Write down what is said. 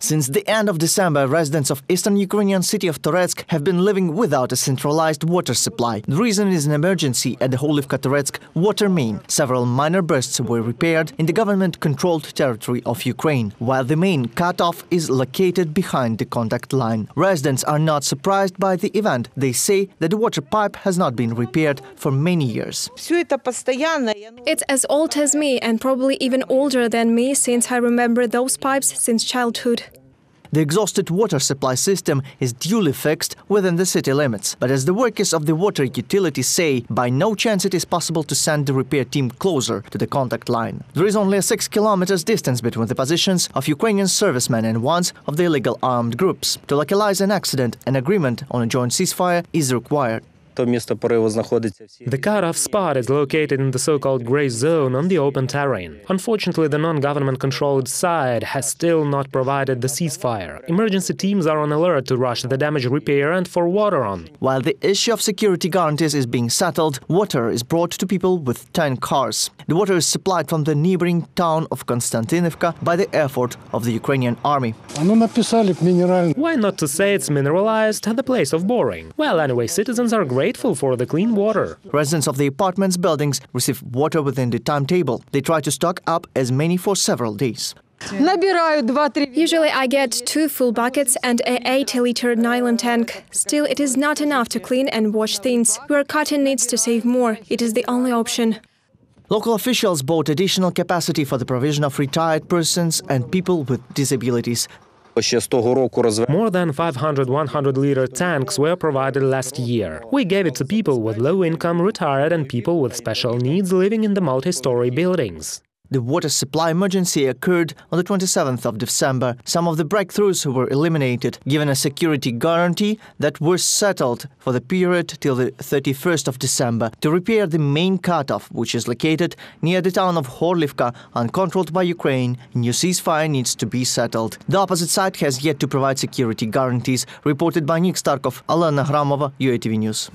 Since the end of December, residents of eastern Ukrainian city of Toretsk have been living without a centralized water supply. The reason is an emergency at the Holivka Toretsk water main. Several minor bursts were repaired in the government-controlled territory of Ukraine, while the main cutoff is located behind the contact line. Residents are not surprised by the event. They say that the water pipe has not been repaired for many years. It's as old as me and probably even older than me since I remember those pipes since childhood. The exhausted water supply system is duly fixed within the city limits. But as the workers of the water utility say, by no chance it is possible to send the repair team closer to the contact line. There is only a 6 kilometers distance between the positions of Ukrainian servicemen and ones of the illegal armed groups. To localize an accident, an agreement on a joint ceasefire is required. The Karaf spot is located in the so-called grey zone on the open terrain. Unfortunately, the non-government-controlled side has still not provided the ceasefire. Emergency teams are on alert to rush the damage repair and for water on. While the issue of security guarantees is being settled, water is brought to people with tank cars. The water is supplied from the neighboring town of Konstantinovka by the effort of the Ukrainian army. Why not to say it's mineralized at the place of boring? Well, anyway, citizens are great grateful for the clean water. Residents of the apartments' buildings receive water within the timetable. They try to stock up as many for several days. Usually I get two full buckets and a 8-liter nylon tank. Still, it is not enough to clean and wash things. Where cotton needs to save more, it is the only option. Local officials bought additional capacity for the provision of retired persons and people with disabilities. More than 500 100-liter tanks were provided last year. We gave it to people with low income, retired and people with special needs living in the multi-story buildings. The water supply emergency occurred on the 27th of December. Some of the breakthroughs were eliminated, given a security guarantee that was settled for the period till the 31st of December to repair the main cutoff, which is located near the town of Horlivka, uncontrolled by Ukraine. new ceasefire needs to be settled. The opposite side has yet to provide security guarantees, reported by Nick Starkov, Alena Hramova, UATV News.